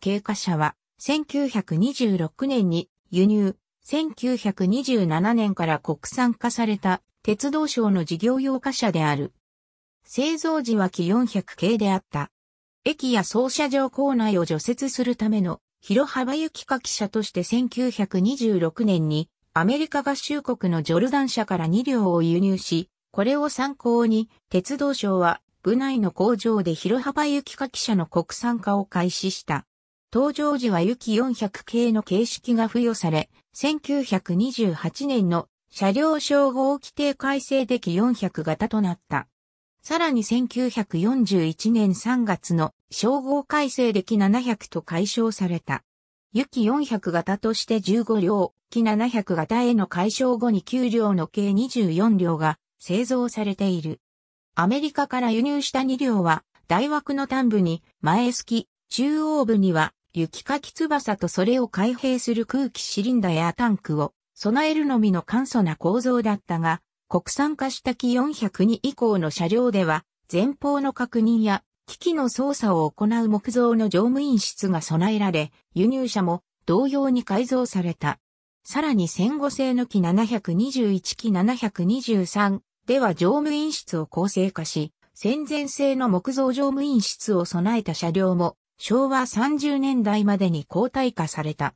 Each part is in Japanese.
経過者は、1926年に輸入、1927年から国産化された鉄道省の事業用貨車である。製造時は機400系であった。駅や操車場構内を除雪するための広幅雪かき車として1926年にアメリカ合衆国のジョルダン社から2両を輸入し、これを参考に鉄道省は部内の工場で広幅雪かき車の国産化を開始した。登場時は雪400系の形式が付与され、1928年の車両称号規定改正でき400型となった。さらに1941年3月の称号改正でき700と解消された。雪400型として15両、木700型への解消後に9両の計24両が製造されている。アメリカから輸入した2両は、大枠の端部に前隙、き、中央部には雪かき翼とそれを開閉する空気シリンダやタンクを備えるのみの簡素な構造だったが、国産化した機402以降の車両では、前方の確認や機器の操作を行う木造の乗務員室が備えられ、輸入車も同様に改造された。さらに戦後製の機721機723では乗務員室を構成化し、戦前製の木造乗務員室を備えた車両も昭和30年代までに交代化された。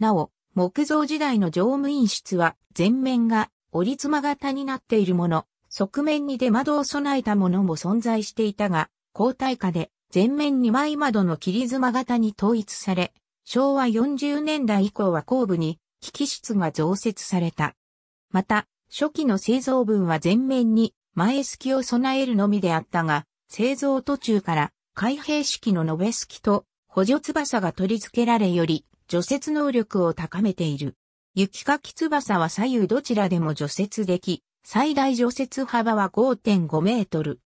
なお、木造時代の乗務員室は前面が折り妻型になっているもの、側面に出窓を備えたものも存在していたが、交代化で前面2枚窓の切り妻型に統一され、昭和40年代以降は後部に機器室が増設された。また、初期の製造分は全面に前隙を備えるのみであったが、製造途中から開閉式の延べ隙と補助翼が取り付けられより除雪能力を高めている。雪かき翼は左右どちらでも除雪でき、最大除雪幅は5.5メートル。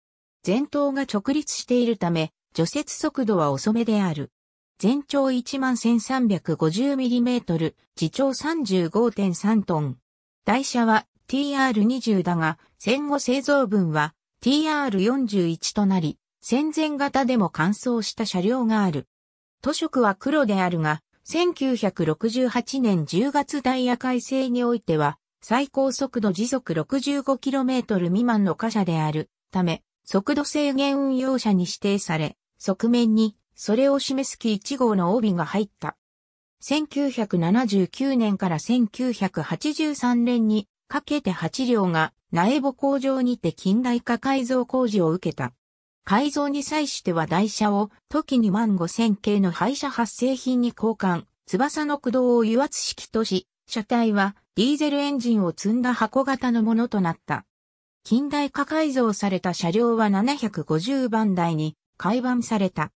前頭が直立しているため、除雪速度は遅めである。全長 11,350mm、時長35.3トン。台車は TR20 だが、戦後製造分は TR41 となり、戦前型でも乾燥した車両がある。塗色は黒であるが、1968年10月ダイヤ改正においては、最高速度時速 65km 未満の貨車であるため、速度制限運用車に指定され、側面にそれを示す機1号の帯が入った。1979年から1983年にかけて8両が苗穂工場にて近代化改造工事を受けた。改造に際しては台車を時に万五千系の廃車発生品に交換、翼の駆動を油圧式とし、車体はディーゼルエンジンを積んだ箱型のものとなった。近代化改造された車両は750番台に改版された。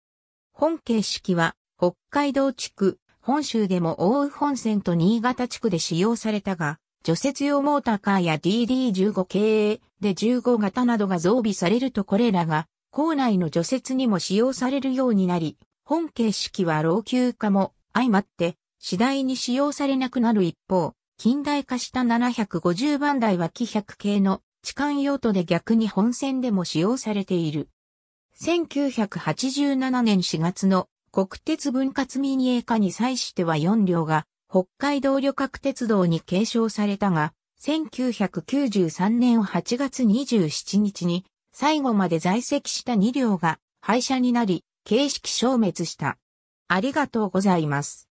本形式は北海道地区、本州でも大宇本線と新潟地区で使用されたが、除雪用モーターカーや DD15 系で15型などが増備されるとこれらが校内の除雪にも使用されるようになり、本形式は老朽化も相まって次第に使用されなくなる一方、近代化した750番台は気百系の置換用途で逆に本線でも使用されている。1987年4月の国鉄分割民営化に際しては4両が北海道旅客鉄道に継承されたが、1993年8月27日に最後まで在籍した2両が廃車になり、形式消滅した。ありがとうございます。